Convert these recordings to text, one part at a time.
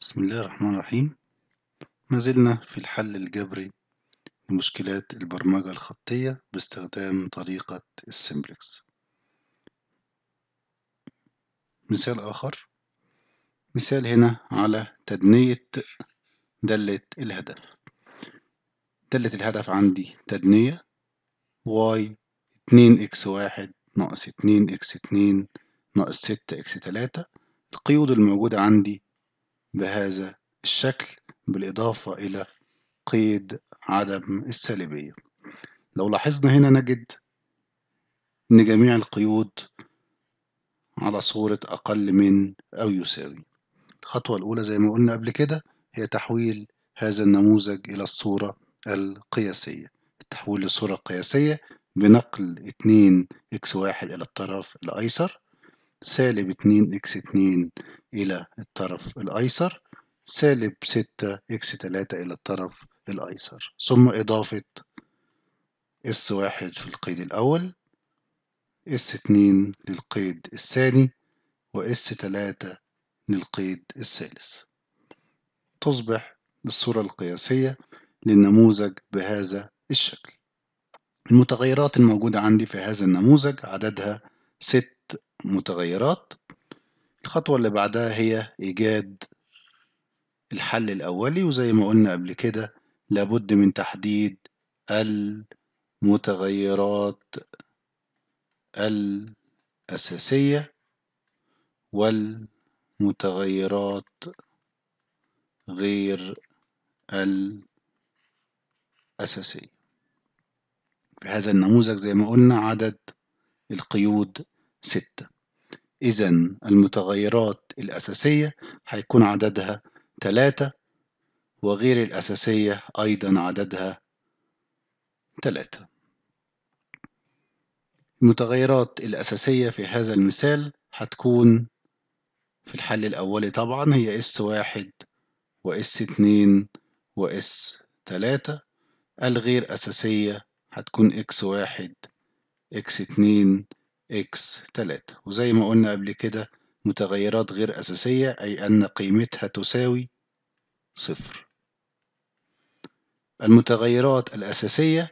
بسم الله الرحمن الرحيم ما زلنا في الحل الجبري لمشكلات البرمجة الخطية باستخدام طريقة السيمبلكس مثال آخر مثال هنا على تدنية دالة الهدف دالة الهدف عندي تدنية y 2x1 ناقص 2x2 ناقص 6x3 القيود الموجودة عندي بهذا الشكل بالإضافة إلى قيد عدم السالبية لو لاحظنا هنا نجد إن جميع القيود على صورة أقل من أو يساوي الخطوة الأولى زي ما قلنا قبل كده هي تحويل هذا النموذج إلى الصورة القياسية التحويل لصورة قياسية بنقل 2 x1 إلى الطرف الأيسر سالب 2 إكس 2 إلى الطرف الأيسر سالب 6 إكس 3 إلى الطرف الأيسر ثم إضافة اس 1 في القيد الأول اس 2 للقيد الثاني وإس 3 للقيد الثالث تصبح الصورة القياسية للنموذج بهذا الشكل المتغيرات الموجودة عندي في هذا النموذج عددها ست متغيرات الخطوة اللي بعدها هي إيجاد الحل الأولي وزي ما قلنا قبل كده لابد من تحديد المتغيرات الأساسية والمتغيرات غير الأساسية في هذا النموذج زي ما قلنا عدد القيود ستة إذا المتغيرات الأساسية هيكون عددها تلاتة وغير الأساسية أيضا عددها تلاتة المتغيرات الأساسية في هذا المثال هتكون في الحل الأولي طبعا هي اس واحد واس اتنين واس تلاتة الغير أساسية هتكون اكس واحد اكس اتنين x 3 وزي ما قلنا قبل كده متغيرات غير أساسية أي أن قيمتها تساوي صفر المتغيرات الأساسية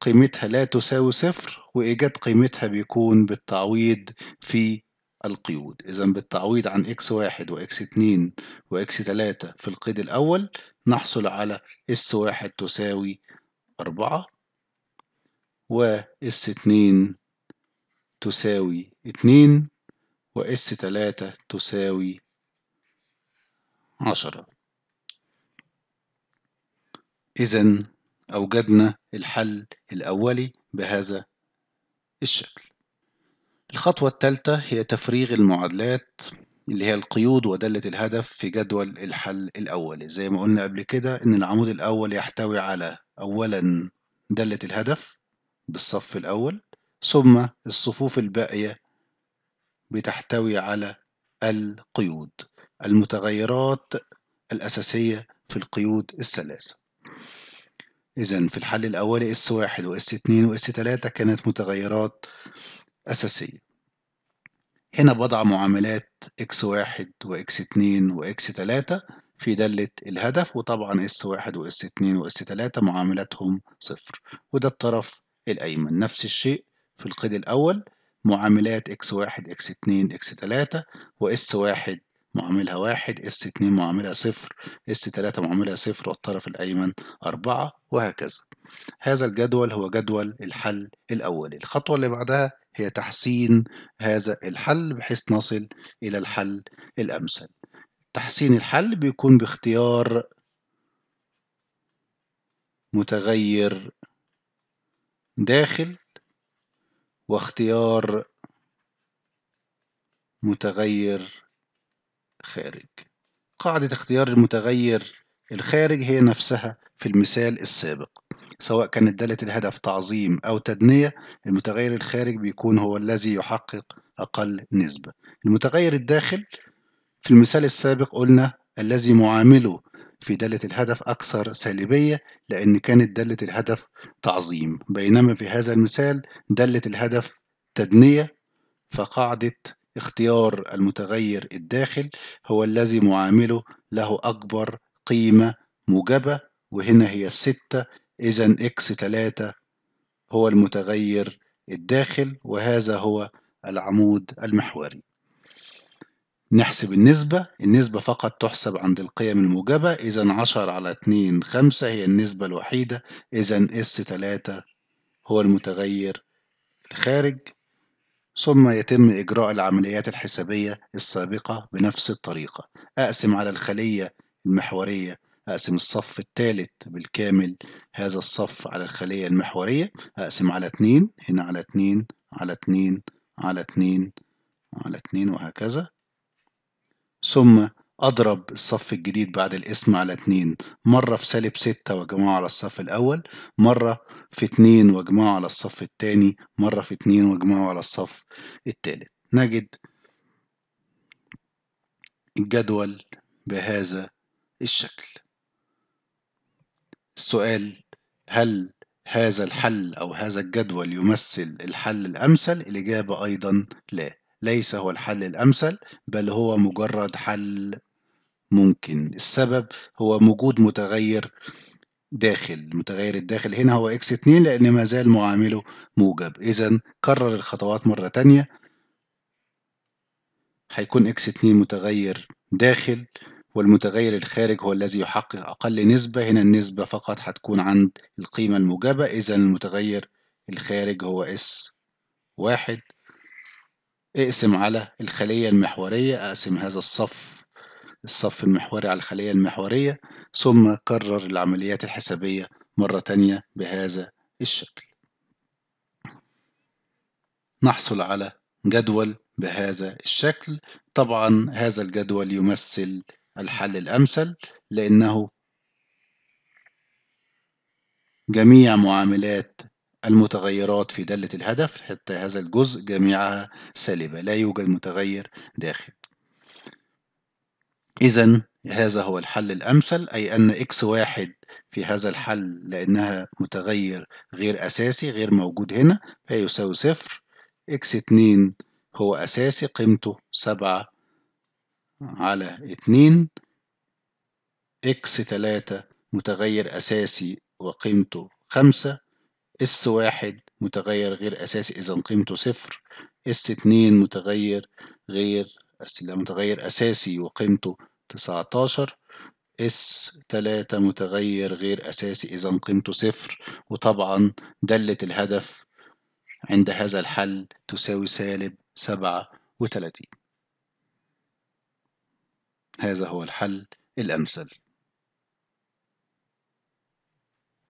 قيمتها لا تساوي صفر وإيجاد قيمتها بيكون بالتعويض في القيود إذا بالتعويض عن إكس واحد وإكس اتنين وإكس تلاتة في القيد الأول نحصل على إس واحد تساوي أربعة وإس اتنين تساوي اتنين وإس تلاتة تساوي عشرة إذا أوجدنا الحل الأولي بهذا الشكل الخطوة الثالثة هي تفريغ المعادلات اللي هي القيود ودالة الهدف في جدول الحل الأولي زي ما قلنا قبل كده إن العمود الأول يحتوي على أولا دالة الهدف بالصف الأول ثم الصفوف الباقية بتحتوي على القيود المتغيرات الأساسية في القيود الثلاثة إذا في الحل الأولي اس واحد واس اتنين واس تلاتة كانت متغيرات أساسية هنا بضع معاملات اكس واحد واكس اتنين واكس تلاتة في دالة الهدف وطبعا اس واحد واس اتنين واس تلاتة معاملاتهم صفر وده الطرف الأيمن نفس الشيء في القيد الأول معاملات x1 x2 x3 واس 1 معاملها 1 s 2 معاملها 0 s 3 معاملها 0 والطرف الأيمن 4 وهكذا هذا الجدول هو جدول الحل الأولي الخطوة اللي بعدها هي تحسين هذا الحل بحيث نصل إلى الحل الأمثل تحسين الحل بيكون باختيار متغير داخل واختيار متغير خارج قاعدة اختيار المتغير الخارج هي نفسها في المثال السابق سواء كانت دالة الهدف تعظيم أو تدنية المتغير الخارج بيكون هو الذي يحقق أقل نسبة المتغير الداخل في المثال السابق قلنا الذي معامله في دالة الهدف أكثر سالبية لأن كانت دالة الهدف تعظيم بينما في هذا المثال دالة الهدف تدنية فقاعدة اختيار المتغير الداخل هو الذي معامله له أكبر قيمة موجبة وهنا هي الستة إذا إكس تلاتة هو المتغير الداخل وهذا هو العمود المحوري نحسب النسبة النسبة فقط تحسب عند القيم الموجبة إذا عشر على اتنين خمسة هي النسبة الوحيدة إذا اس تلاتة هو المتغير الخارج ثم يتم إجراء العمليات الحسابية السابقة بنفس الطريقة أقسم على الخلية المحورية أقسم الصف الثالث بالكامل هذا الصف على الخلية المحورية أقسم على اتنين هنا على اتنين على اتنين على اتنين على اتنين وهكذا ثم أضرب الصف الجديد بعد الاسم على اتنين مرة في سالب ستة وأجمعه على الصف الأول مرة في اتنين وأجمعه على الصف التاني مرة في اتنين وأجمعه على الصف التالت نجد الجدول بهذا الشكل السؤال هل هذا الحل أو هذا الجدول يمثل الحل الأمثل؟ الإجابة أيضا لا ليس هو الحل الأمثل بل هو مجرد حل ممكن السبب هو وجود متغير داخل متغير الداخل هنا هو x 2 لأن ما زال معامله موجب إذا كرر الخطوات مرة تانية هيكون x 2 متغير داخل والمتغير الخارج هو الذي يحقق أقل نسبة هنا النسبة فقط هتكون عند القيمة الموجبة إذا المتغير الخارج هو S 1 اقسم على الخلية المحورية أقسم هذا الصف الصف المحوري على الخلية المحورية ثم كرر العمليات الحسابية مرة تانية بهذا الشكل نحصل على جدول بهذا الشكل طبعا هذا الجدول يمثل الحل الأمثل لأنه جميع معاملات المتغيرات في دالة الهدف حتى هذا الجزء جميعها سالبة لا يوجد متغير داخل إذا هذا هو الحل الأمثل أي أن إكس واحد في هذا الحل لأنها متغير غير أساسي غير موجود هنا فيساوي صفر إكس اتنين هو أساسي قيمته سبعة على اتنين إكس تلاتة متغير أساسي وقيمته خمسة اس واحد متغير غير أساسي إذا قيمته صفر اس اتنين متغير غير متغير أساسي وقيمته تسعتاشر اس تلاتة متغير غير أساسي إذا قيمته صفر وطبعا دالة الهدف عند هذا الحل تساوي سالب سبعة وتلاتين هذا هو الحل الأمثل